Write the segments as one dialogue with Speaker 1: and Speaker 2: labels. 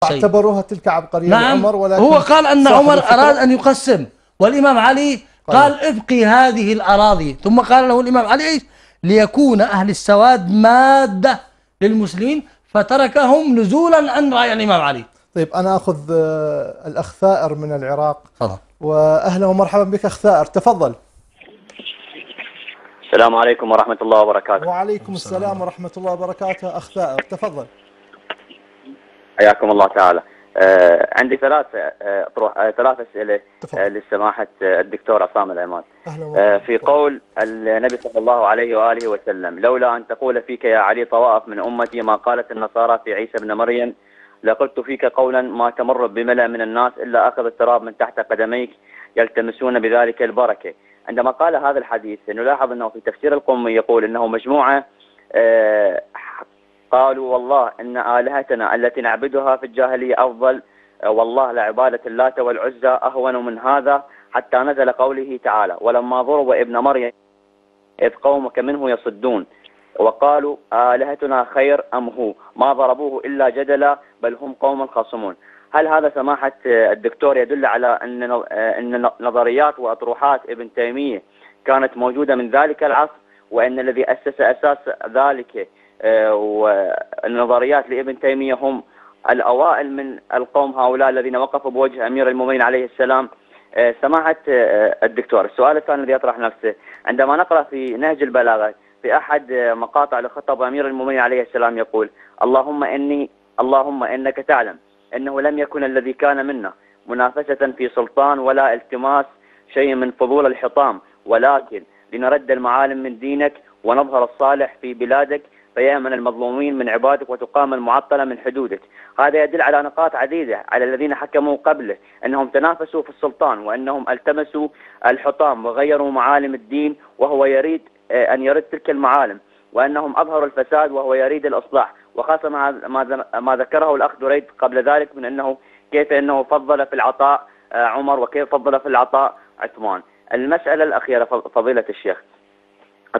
Speaker 1: طيب.
Speaker 2: اعتبروها تلك عبقرية نعم عمر ولكن هو قال أن عمر أراد
Speaker 1: أن يقسم والإمام علي طيب. قال ابقي هذه الأراضي ثم قال له الإمام علي إيش ليكون أهل السواد مادة للمسلمين فتركهم نزولا عن رأي الإمام
Speaker 2: علي طيب أنا أخذ آه، الأخ ثائر من العراق تفضل وأهلا ومرحبا بك أخ ثائر تفضل
Speaker 3: السلام عليكم ورحمة الله وبركاته وعليكم
Speaker 2: السلام ورحمة الله وبركاته أخ ثائر تفضل
Speaker 3: حياكم الله تعالى آه عندي ثلاث آه آه ثلاث اسئله آه لسماحه آه الدكتور عصام العماد آه في قول النبي صلى الله عليه واله وسلم لولا ان تقول فيك يا علي طوائف من امتي ما قالت النصارى في عيسى ابن مريم لقلت فيك قولا ما تمر بملا من الناس الا اخذ التراب من تحت قدميك يلتمسون بذلك البركه عندما قال هذا الحديث نلاحظ انه في تفسير القمي يقول انه مجموعه آه، قالوا والله إن آلهتنا التي نعبدها في الجاهلية أفضل آه، والله لعبادة اللات والعزى أهون من هذا حتى نزل قوله تعالى ولما ضرب ابن مريم إذ قومك منه يصدون وقالوا آلهتنا خير أم هو ما ضربوه إلا جدلا بل هم قوم خاصمون هل هذا سماحة آه، الدكتور يدل على أن آه، نظريات وأطروحات ابن تيمية كانت موجودة من ذلك العصر وأن الذي أسس أساس ذلك آه، والنظريات لابن تيمية هم الأوائل من القوم هؤلاء الذين وقفوا بوجه أمير المؤمنين عليه السلام آه، سماحة آه، الدكتور السؤال الثاني الذي يطرح نفسه عندما نقرأ في نهج البلاغة في أحد مقاطع لخطب أمير المؤمنين عليه السلام يقول اللهم إني اللهم إنك تعلم أنه لم يكن الذي كان منا منافسة في سلطان ولا التماس شيء من فضول الحطام ولكن لنرد المعالم من دينك ونظهر الصالح في بلادك فيأمن المظلومين من عبادك وتقام المعطلة من حدودك هذا يدل على نقاط عديدة على الذين حكموا قبله أنهم تنافسوا في السلطان وأنهم التمسوا الحطام وغيروا معالم الدين وهو يريد آه، أن يرد تلك المعالم وأنهم أظهروا الفساد وهو يريد الإصلاح وخاصة ما ذكره الأخ دريد قبل ذلك من أنه كيف أنه فضل في العطاء آه، عمر وكيف فضل في العطاء عثمان المسألة الأخيرة فضيلة الشيخ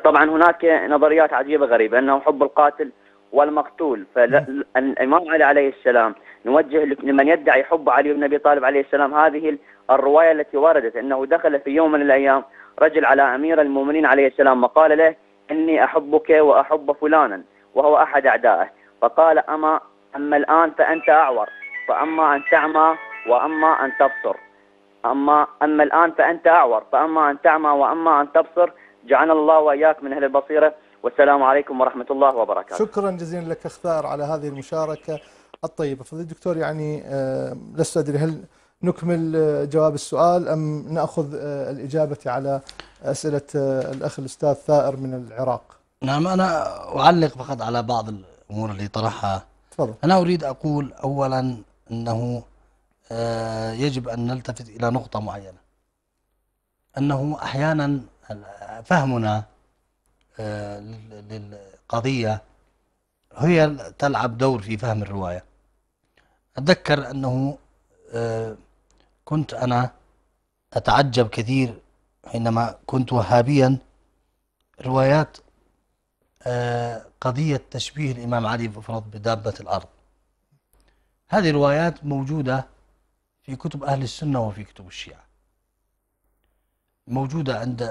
Speaker 3: طبعا هناك نظريات عجيبة غريبة أنه حب القاتل والمقتول فالإمام نعم. علي عليه السلام نوجه لمن يدعي حب علي بن أبي طالب عليه السلام هذه الرواية التي وردت أنه دخل في يوم من الأيام رجل على أمير المؤمنين عليه السلام وقال له إني أحبك وأحب فلانا وهو أحد أعدائه فقال أما أما الآن فأنت أعور فأما أن تعمى وأما أن تبصر أما أما الآن فأنت أعور فأما أن تعمى وأما أن تبصر جعلنا الله وإياك من أهل البصيرة والسلام عليكم ورحمة الله وبركاته
Speaker 2: شكرا جزيلا لك اختار على هذه المشاركة الطيبة فضيل الدكتور يعني آه، لست أدري هل نكمل آه، جواب السؤال أم نأخذ آه، الإجابة على أسئلة الأخ الأستاذ ثائر من العراق
Speaker 1: نعم أنا أعلق فقط على بعض الأمور اللي طرحها تفضل. أنا أريد أقول أولا أنه يجب أن نلتفت إلى نقطة معينة أنه أحيانا فهمنا آه، للقضية هي تلعب دور في فهم الرواية أتذكر أنه آه، كنت أنا أتعجب كثير حينما كنت وهابيا روايات آه، قضية تشبيه الإمام علي مفرد بدابة الأرض هذه الروايات موجودة في كتب أهل السنة وفي كتب الشيعة موجودة عند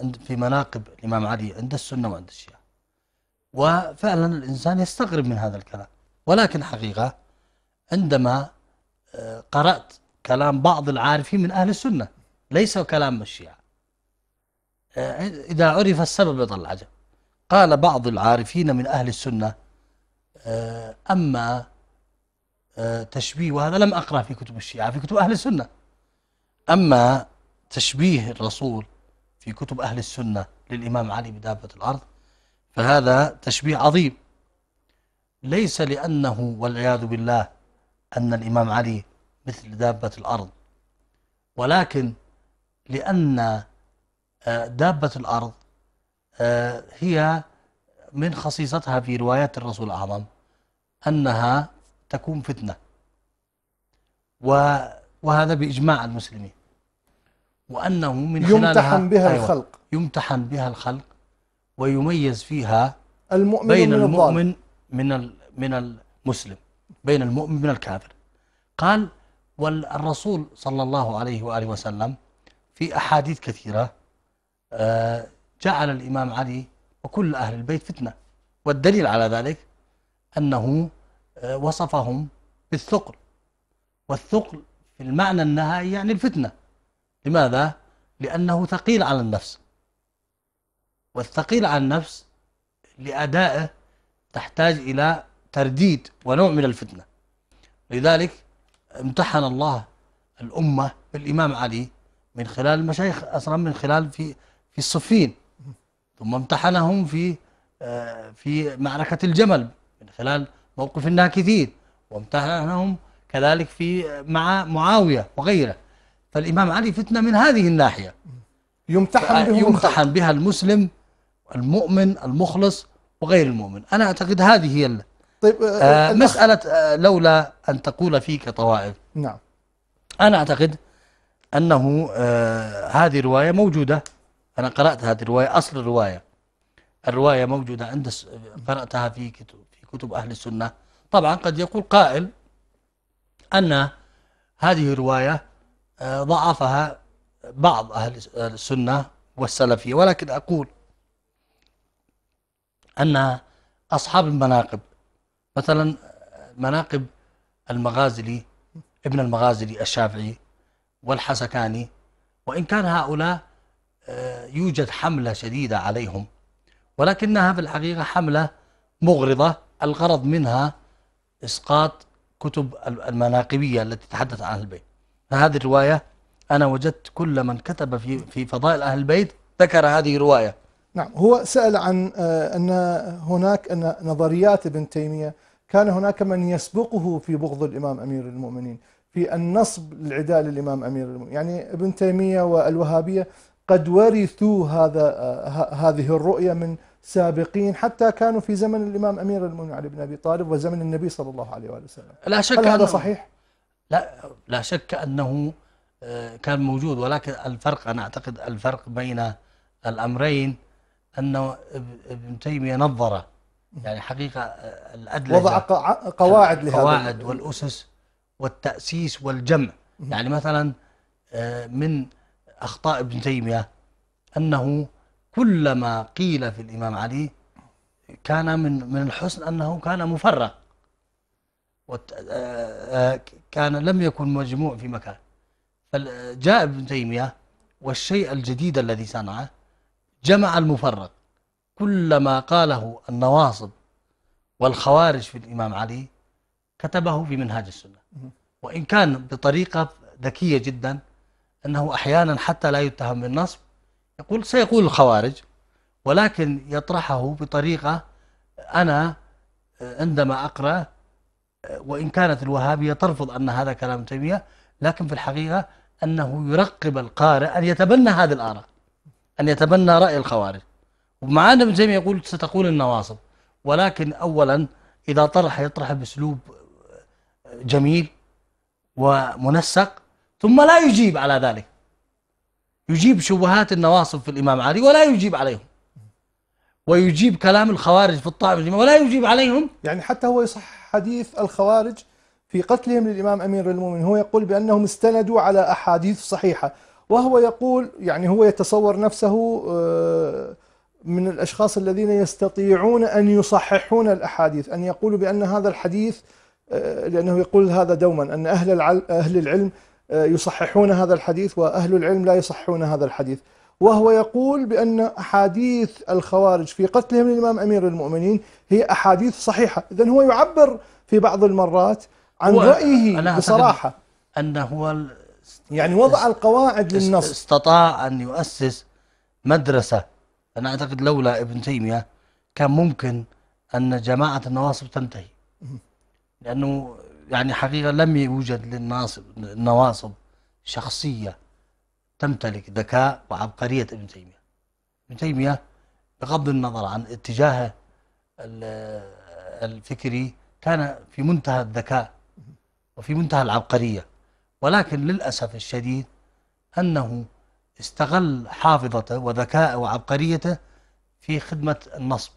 Speaker 1: عند في مناقب الإمام علي عند السنة وعند الشيعة وفعلا الإنسان يستغرب من هذا الكلام ولكن حقيقة عندما آه، قرأت كلام بعض العارفين من أهل السنة ليس كلام الشيعة آه، إذا عرف السبب يظل العجب قال بعض العارفين من أهل السنة آه، أما تشبيه وهذا لم أقرأ في كتب الشيعة في كتب أهل السنة أما تشبيه الرسول في كتب أهل السنة للإمام علي بدابة الأرض فهذا تشبيه عظيم ليس لأنه والعياذ بالله أن الإمام علي مثل دابة الأرض ولكن لأن آه، دابة الأرض آه، هي من خصيصتها في روايات الرسول الأعظم أنها تكون فتنة وهذا بإجماع المسلمين وأنه من يمتحن بها أيوة الخلق يمتحن بها الخلق ويميز فيها المؤمن بين من المؤمن من من المسلم بين المؤمن من الكافر قال والرسول صلى الله عليه وآله وسلم في أحاديث كثيرة آه، جعل الإمام علي وكل أهل البيت فتنة والدليل على ذلك أنه آه، وصفهم بالثقل والثقل في المعنى النهائي يعني الفتنة لماذا؟ لأنه ثقيل على النفس والثقيل على النفس لأدائه تحتاج إلى ترديد ونوع من الفتنة لذلك امتحن الله الأمة بالإمام علي من خلال المشايخ أصلا من خلال في في الصفين ثم امتحنهم في آه، في معركة الجمل من خلال موقف الناكثين وامتحنهم كذلك في مع معاوية وغيره فالإمام علي فتنة من هذه الناحية يمتحن بها يمتحن بها المسلم المؤمن المخلص وغير المؤمن أنا أعتقد هذه هي
Speaker 2: طيب آه, آه، مسألة
Speaker 1: آه لولا أن تقول فيك طوائف نعم أنا أعتقد أنه آه هذه رواية موجودة أنا قرأت هذه الرواية أصل الرواية الرواية موجودة عند قرأتها في كتب, في كتب أهل السنة طبعا قد يقول قائل أن هذه الرواية آه، ضعفها بعض أهل السنة والسلفية ولكن أقول أن أصحاب المناقب مثلا مناقب المغازلي ابن المغازلي الشافعي والحسكاني وإن كان هؤلاء آه، يوجد حملة شديدة عليهم ولكنها في الحقيقة حملة مغرضة الغرض منها إسقاط كتب المناقبية التي تحدث عنها البيت فهذه الرواية أنا وجدت كل من كتب في في فضائل أهل البيت ذكر هذه الرواية
Speaker 2: نعم هو سأل عن آه، أن هناك أن نظريات ابن تيمية كان هناك من يسبقه في بغض الإمام أمير المؤمنين في النصب العداء للإمام أمير المؤمنين يعني ابن تيمية والوهابية قد ورثوا هذا آه، هذه الرؤية من سابقين حتى كانوا في زمن الإمام أمير المؤمنين علي بن أبي طالب وزمن النبي صلى الله عليه وآله وسلم لا شك هل هذا صحيح؟
Speaker 1: لا لا شك أنه آه، كان موجود ولكن الفرق أنا أعتقد الفرق بين الأمرين أن ابن تيمية نظر يعني حقيقة آه، الأدلة وضع قواعد لهذا القواعد والأسس والتأسيس والجمع يعني مثلا آه، من أخطاء ابن تيمية أنه كل ما قيل في الإمام علي كان من من الحسن أنه كان مفرق آه، آه، كان لم يكن مجموع في مكان فجاء ابن تيمية والشيء الجديد الذي صنعه جمع المفرق كل ما قاله النواصب والخوارج في الإمام علي كتبه في منهاج السنة وإن كان بطريقة ذكية جدا أنه أحيانا حتى لا يتهم بالنصب يقول سيقول الخوارج ولكن يطرحه بطريقة أنا عندما أقرأ وإن كانت الوهابية ترفض أن هذا كلام تيمية لكن في الحقيقة أنه يرقب القارئ أن يتبنى هذه الآراء أن يتبنى رأي الخوارج ومع أن ابن تيمية يقول ستقول النواصب ولكن أولا إذا طرح يطرح بأسلوب جميل ومنسق ثم لا يجيب على ذلك يجيب شبهات النواصب في الإمام علي ولا يجيب عليهم ويجيب كلام الخوارج في الطائفة ولا يجيب عليهم يعني حتى هو يصحح حديث الخوارج في قتلهم للإمام
Speaker 2: أمير المؤمنين هو يقول بأنهم استندوا على أحاديث صحيحة وهو يقول يعني هو يتصور نفسه آه، من الأشخاص الذين يستطيعون أن يصححون الأحاديث أن يقولوا بأن هذا الحديث آه، لأنه يقول هذا دوما أن أهل العلم آه، يصححون هذا الحديث وأهل العلم لا يصححون هذا الحديث وهو يقول بأن أحاديث الخوارج في قتلهم للإمام أمير المؤمنين هي أحاديث صحيحة إذا هو يعبر في بعض المرات عن رأيه بصراحة
Speaker 1: أن هو يعني وضع القواعد للنص استطاع أن يؤسس مدرسة أنا أعتقد لولا ابن تيمية كان ممكن أن جماعة النواصب تنتهي لأنه يعني حقيقة لم يوجد للناصب النواصب شخصية تمتلك ذكاء وعبقرية ابن تيمية ابن تيمية بغض النظر عن اتجاهه الفكري كان في منتهى الذكاء وفي منتهى العبقرية ولكن للأسف الشديد أنه استغل حافظته وذكاءه وعبقريته في خدمة النصب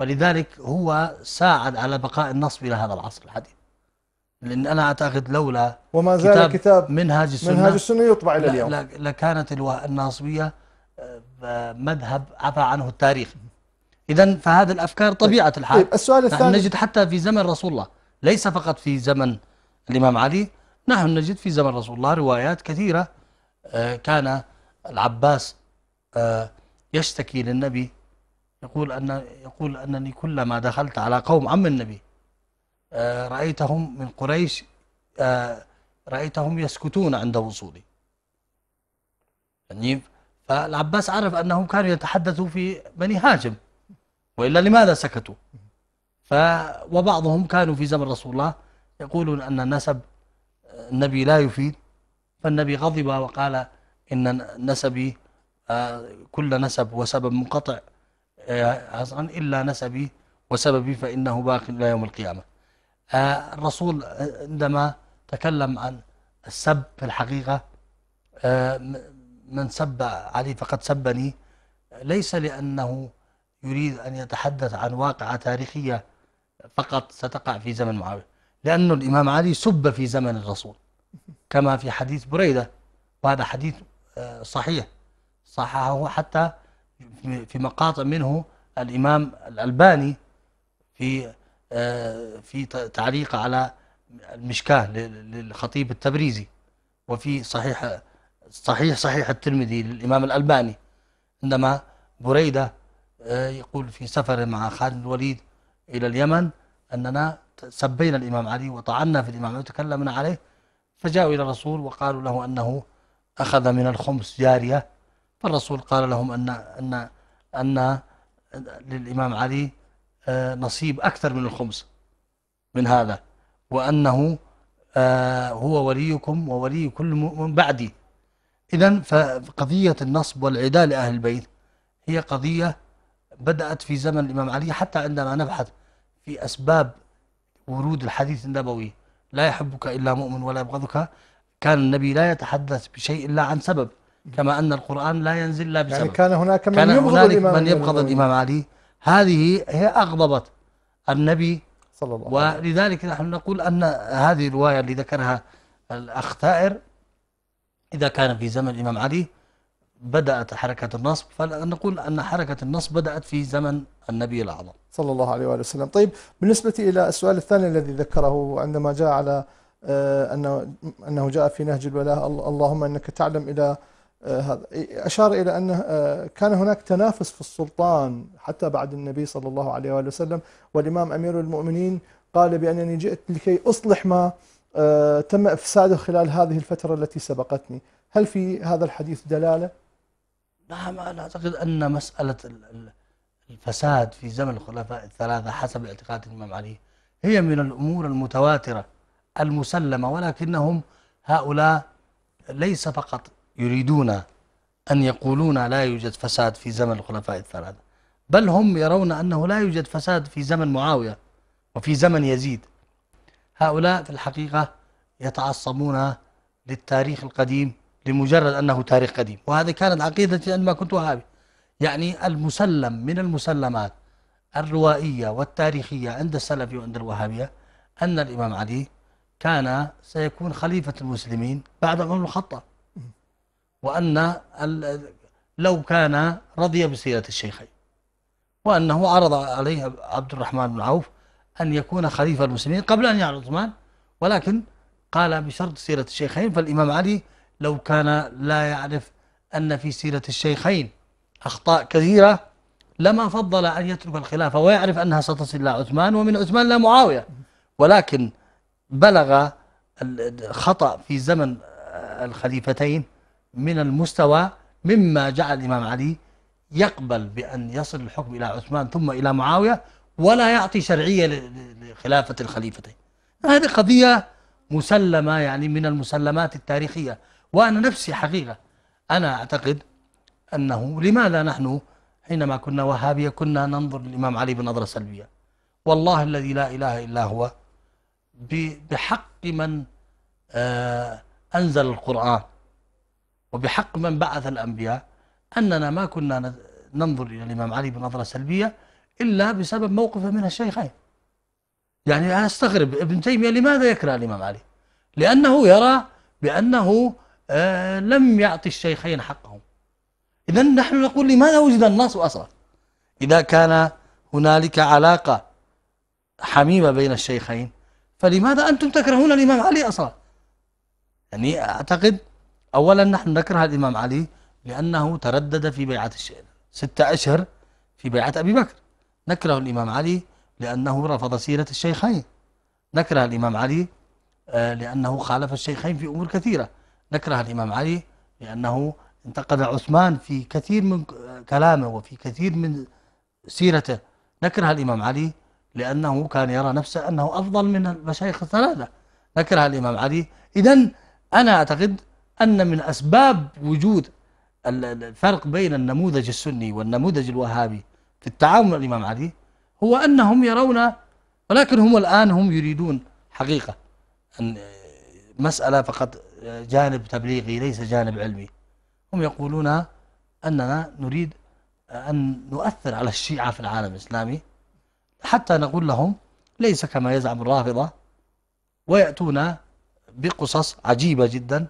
Speaker 1: ولذلك هو ساعد على بقاء النصب إلى هذا العصر الحديث لأن أنا أعتقد لولا وما زال كتاب, كتاب منهاج السنة منهاج السنة يطبع إلى اليوم لكانت الناصبية آه، مذهب عفى عنه التاريخ إذا فهذه الأفكار طيب. طبيعة الحال طيب السؤال الثاني نجد حتى في زمن رسول الله ليس فقط في زمن الإمام علي نحن نجد في زمن رسول الله روايات كثيرة آه، كان العباس آه، يشتكي للنبي يقول أن يقول أنني كلما دخلت على قوم عم النبي آه، رأيتهم من قريش آه، رأيتهم يسكتون عند وصولي يعني فالعباس عرف أنهم كانوا يتحدثوا في بني هاشم وإلا لماذا سكتوا ف وبعضهم كانوا في زمن رسول الله يقولون أن النسب آه، النبي لا يفيد فالنبي غضب وقال إن نسبي كل نسب وسبب منقطع إلا نسبي وسببي فإنه باق إلى يوم القيامة الرسول عندما تكلم عن السب في الحقيقة آه، من سب علي فقد سبني ليس لأنه يريد أن يتحدث عن واقعة تاريخية فقط ستقع في زمن معاوية لأن الإمام علي سب في زمن الرسول كما في حديث بريدة وهذا حديث آه، صحيح صححه حتى في مقاطع منه الإمام الألباني في في تعليق على المشكاه للخطيب التبريزي وفي صحيح صحيح صحيح الترمذي للإمام الألباني عندما بريدة آه، يقول في سفر مع خالد الوليد إلى اليمن أننا سبينا الإمام علي وطعنا في الإمام علي وتكلمنا عليه فجاءوا إلى الرسول وقالوا له أنه أخذ من الخمس جارية فالرسول قال لهم أن أن أن للإمام علي آه، نصيب أكثر من الخمس من هذا وأنه آه، هو وليكم وولي كل مؤمن بعدي إذا فقضية النصب والعداء لأهل البيت هي قضية بدأت في زمن الإمام علي حتى عندما نبحث في أسباب ورود الحديث النبوي لا يحبك إلا مؤمن ولا يبغضك كان النبي لا يتحدث بشيء إلا عن سبب كما أن القرآن لا ينزل إلا بسبب يعني كان هناك من كان يبغض هناك الإمام من يبغض الإمام علي هذه هي أغضبت النبي صلى الله عليه وسلم ولذلك نحن نقول أن هذه الرواية اللي ذكرها الأخ تائر إذا كان في زمن الإمام علي بدأت حركة النصب فنقول أن حركة النصب بدأت في زمن النبي الأعظم صلى
Speaker 2: الله عليه وآله وسلم طيب بالنسبة إلى السؤال الثاني الذي ذكره عندما جاء على آه، أنه, أنه جاء في نهج الولاء اللهم أنك تعلم إلى آه، هذا أشار إلى أن آه، كان هناك تنافس في السلطان حتى بعد النبي صلى الله عليه وآله وسلم والإمام أمير المؤمنين قال بأنني جئت لكي أصلح ما آه، تم إفساده خلال هذه الفترة التي سبقتني هل في هذا الحديث دلالة؟
Speaker 1: نعم أنا أعتقد أن مسألة الفساد في زمن الخلفاء الثلاثة حسب اعتقاد الإمام علي هي من الأمور المتواترة المسلمة ولكنهم هؤلاء ليس فقط يريدون أن يقولون لا يوجد فساد في زمن الخلفاء الثلاثة بل هم يرون أنه لا يوجد فساد في زمن معاوية وفي زمن يزيد هؤلاء في الحقيقة يتعصبون للتاريخ القديم لمجرد أنه تاريخ قديم وهذه كانت عقيدتي عندما كنت وهابي يعني المسلم من المسلمات الروائية والتاريخية عند السلفي وعند الوهابية أن الإمام علي كان سيكون خليفة المسلمين بعد عمر الخطاب وأن لو كان رضي بسيرة الشيخين وأنه عرض عليه عبد الرحمن بن عوف أن يكون خليفة المسلمين قبل أن يعلن عثمان ولكن قال بشرط سيرة الشيخين فالإمام علي لو كان لا يعرف أن في سيرة الشيخين أخطاء كثيرة لما فضل أن يترك الخلافة ويعرف أنها ستصل إلى عثمان ومن عثمان إلى معاوية ولكن بلغ الخطأ في زمن الخليفتين من المستوى مما جعل الإمام علي يقبل بأن يصل الحكم إلى عثمان ثم إلى معاوية ولا يعطي شرعية لخلافة الخليفتين هذه قضية مسلمة يعني من المسلمات التاريخية وأنا نفسي حقيقة أنا أعتقد أنه لماذا نحن حينما كنا وهابية كنا ننظر للإمام علي بنظرة سلبية والله الذي لا إله إلا هو بحق من آه، أنزل القرآن وبحق من بعث الأنبياء أننا ما كنا ننظر إلى الإمام علي بنظرة سلبية إلا بسبب موقفه من الشيخين يعني أنا أستغرب ابن تيمية لماذا يكره الإمام علي لأنه يرى بأنه آه لم يعطي الشيخين حقهم إذا نحن نقول لماذا وجد النص أصلا إذا كان هنالك علاقة حميمة بين الشيخين فلماذا أنتم تكرهون الإمام علي أصلا يعني أعتقد أولا نحن نكره الإمام علي لأنه تردد في بيعة الشعر ستة أشهر في بيعة أبي بكر نكره الإمام علي لأنه رفض سيرة الشيخين نكره الإمام علي آه، لأنه خالف الشيخين في أمور كثيرة نكره الإمام علي لأنه انتقد عثمان في كثير من آه، كلامه وفي كثير من سيرته نكره الإمام علي لأنه كان يرى نفسه أنه أفضل من المشايخ الثلاثة نكره الإمام علي إذا أنا أعتقد أن من أسباب وجود الفرق بين النموذج السني والنموذج الوهابي في التعامل مع الإمام علي هو أنهم يرون ولكن هم الآن هم يريدون حقيقة أن آه، مسألة فقط آه، جانب تبليغي ليس جانب علمي هم يقولون أننا نريد آه، أن نؤثر على الشيعة في العالم الإسلامي حتى نقول لهم ليس كما يزعم الرافضة ويأتون بقصص عجيبة جدا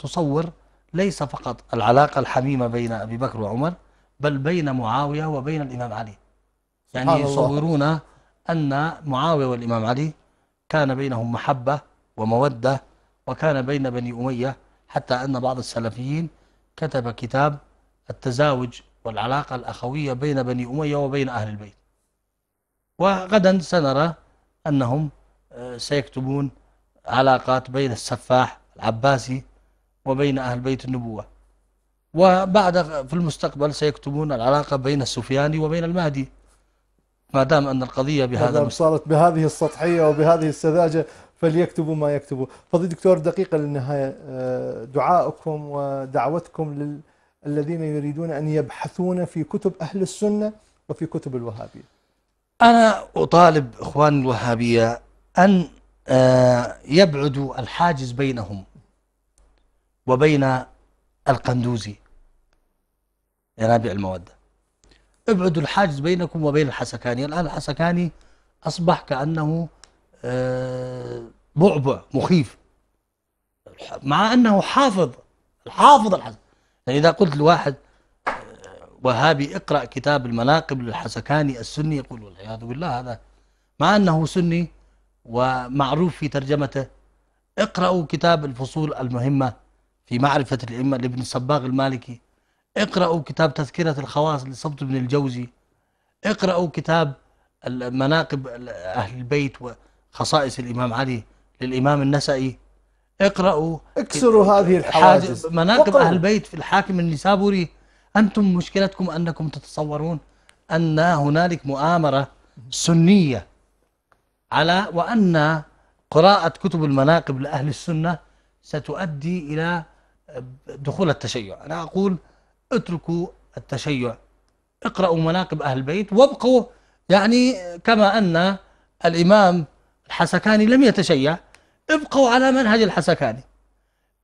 Speaker 1: تصور ليس فقط العلاقة الحميمة بين أبي بكر وعمر بل بين معاوية وبين الإمام علي يعني يصورون أن معاوية والإمام علي كان بينهم محبة ومودة وكان بين بني أمية حتى أن بعض السلفيين كتب كتاب التزاوج والعلاقة الأخوية بين بني أمية وبين أهل البيت وغدا سنرى أنهم آه، سيكتبون علاقات بين السفاح العباسي وبين أهل بيت النبوة وبعد في المستقبل سيكتبون العلاقة بين السفياني وبين المهدي ما دام أن القضية بهذا ما
Speaker 2: صارت بهذه السطحية وبهذه السذاجة فليكتبوا ما يكتبوا فضي دكتور دقيقة للنهاية آه، دعائكم ودعوتكم للذين يريدون أن يبحثون في كتب أهل السنة وفي كتب الوهابية
Speaker 1: أنا أطالب إخوان الوهابية أن آه، يبعدوا الحاجز بينهم وبين القندوزي ينابيع المودة ابعدوا الحاجز بينكم وبين الحسكاني الآن الحسكاني أصبح كأنه آه، بعبع مخيف مع أنه حافظ حافظ الحسكاني يعني إذا قلت لواحد آه، وهابي اقرأ كتاب المناقب للحسكاني السني يقول والعياذ بالله هذا مع أنه سني ومعروف في ترجمته اقرأوا كتاب الفصول المهمة في معرفة الأئمة لابن الصباغ المالكي اقرأوا كتاب تذكرة الخواص لصبت بن الجوزي اقرأوا كتاب المناقب أهل البيت وخصائص الإمام علي للإمام النسائي اقرأوا اكسروا هذه الحواجز مناقب أهل البيت في الحاكم النسابوري أنتم مشكلتكم أنكم تتصورون أن هنالك مؤامرة سنية على وأن قراءة كتب المناقب لأهل السنة ستؤدي إلى دخول التشيع أنا أقول اتركوا التشيع اقرأوا مناقب أهل البيت وابقوا يعني كما أن الإمام الحسكاني لم يتشيع ابقوا على منهج الحسكاني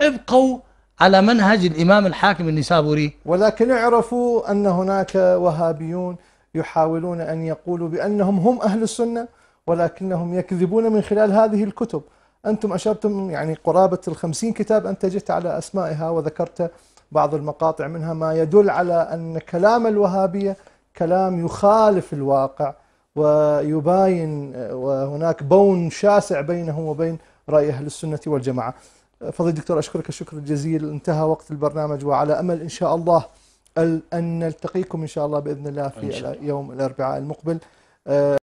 Speaker 1: ابقوا على منهج الإمام الحاكم النسابوري
Speaker 2: ولكن اعرفوا أن هناك وهابيون يحاولون أن يقولوا بأنهم هم أهل السنة ولكنهم يكذبون من خلال هذه الكتب أنتم أشرتم يعني قرابة الخمسين كتاب أنتجت على أسمائها وذكرت بعض المقاطع منها ما يدل على أن كلام الوهابية كلام يخالف الواقع ويباين وهناك بون شاسع بينهم وبين رأي أهل السنة والجماعة فضيل الدكتور أشكرك الشكر الجزيل انتهى وقت البرنامج وعلى أمل إن شاء الله أن نلتقيكم إن شاء الله بإذن الله في الله. يوم الأربعاء المقبل